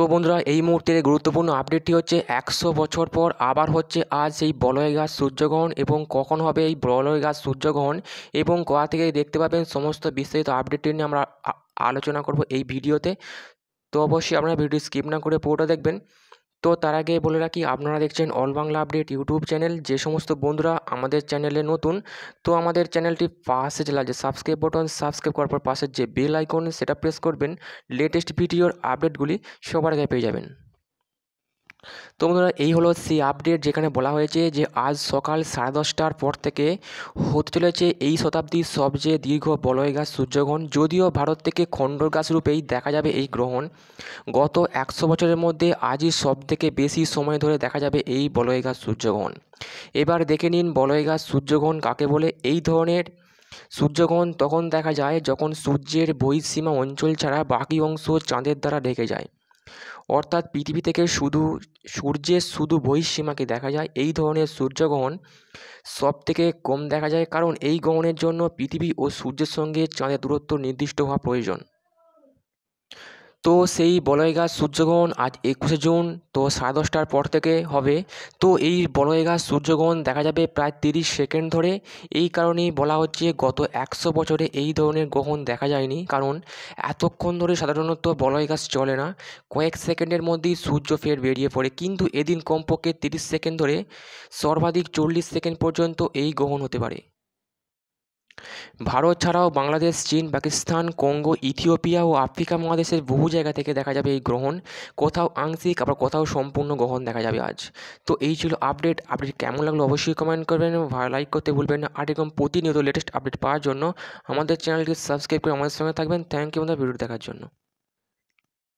তো বন্ধুরা এই মুহূর্তের গুরুত্বপূর্ণ আপডেটটি হচ্ছে একশো বছর পর আবার হচ্ছে আজ এই বলয় গাছ সূর্যগ্রহণ এবং কখন হবে এই বলয় গাছ সূর্যগ্রহণ এবং কোয়া থেকে দেখতে পাবেন সমস্ত বিস্তারিত আপডেটটি নিয়ে আমরা আলোচনা করব এই ভিডিওতে তো অবশ্যই আপনারা ভিডিও স্কিপ না করে পুরোটা দেখবেন তো তার আগে বলে রাখি আপনারা দেখছেন all Bangla update YouTube channel যে সমস্ত বন্ধুরা আমাদের চ্যানেলে নতুন তো আমাদের চ্যানেলটি পাশে যে লাগছে সাবস্ক্রাইব বাটন সাবস্ক্রাইব করার পর পাশের যে বেল আইকন সেটা প্রেস করবেন লেটেস্ট ভিডিওর আপডেটগুলি সবার আগে পেয়ে যাবেন তো বন্ধুরা এই হলো সেই আপডেট যেখানে বলা হয়েছে যে আজ সকাল সাড়ে দশটার পর থেকে হতে চলেছে এই শতাব্দীর সবচেয়ে দীর্ঘ বলয় গাছ সূর্যগ্রহণ যদিও ভারত থেকে খণ্ডর গাছ রূপেই দেখা যাবে এই গ্রহণ গত একশো বছরের মধ্যে আজই সব থেকে বেশি সময় ধরে দেখা যাবে এই বলয় গাছ সূর্যগ্রহণ এবার দেখে নিন বলয় গাছ সূর্যগ্রহণ কাকে বলে এই ধরনের সূর্যগ্রহণ তখন দেখা যায় যখন সূর্যের বহিঃসীমা অঞ্চল ছাড়া বাকি অংশ চাঁদের দ্বারা ঢেকে যায় অর্থাৎ পৃথিবী থেকে শুধু সূর্যের শুধু বহিঃসীমাকে দেখা যায় এই ধরনের সূর্যগ্রহণ সব থেকে কম দেখা যায় কারণ এই গ্রহণের জন্য পৃথিবী ও সূর্যের সঙ্গে চাঁদের দূরত্ব নির্দিষ্ট হওয়া প্রয়োজন তো সেই বলয় গাছ সূর্যগ্রহণ আজ একুশে জুন তো সাড়ে দশটার পর থেকে হবে তো এই বলয় গাছ সূর্যগ্রহণ দেখা যাবে প্রায় তিরিশ সেকেন্ড ধরে এই কারণেই বলা হচ্ছে গত একশো বছরে এই ধরনের গ্রহণ দেখা যায়নি কারণ এতক্ষণ ধরে সাধারণত বলয় গাছ চলে না কয়েক সেকেন্ডের মধ্যেই সূর্য ফের বেরিয়ে পড়ে কিন্তু এদিন কমপক্ষে তিরিশ সেকেন্ড ধরে সর্বাধিক চল্লিশ সেকেন্ড পর্যন্ত এই গ্রহণ হতে পারে ভারত ছাড়াও বাংলাদেশ চীন পাকিস্তান কঙ্গো ইথিওপিয়া ও আফ্রিকা মহাদেশের বহু জায়গা থেকে দেখা যাবে এই গ্রহণ কোথাও আংশিক আবার কোথাও সম্পূর্ণ গ্রহণ দেখা যাবে আজ তো এই ছিল আপডেট আপডেট কেমন লাগলো অবশ্যই কমেন্ট করবেন ভালো লাইক করতে ভুলবেন না আর এরকম প্রতিনিয়ত লেটেস্ট আপডেট পাওয়ার জন্য আমাদের চ্যানেলটি সাবস্ক্রাইব করে আমাদের সঙ্গে থাকবেন থ্যাংক ইউ আমাদের ভিডিও দেখার জন্য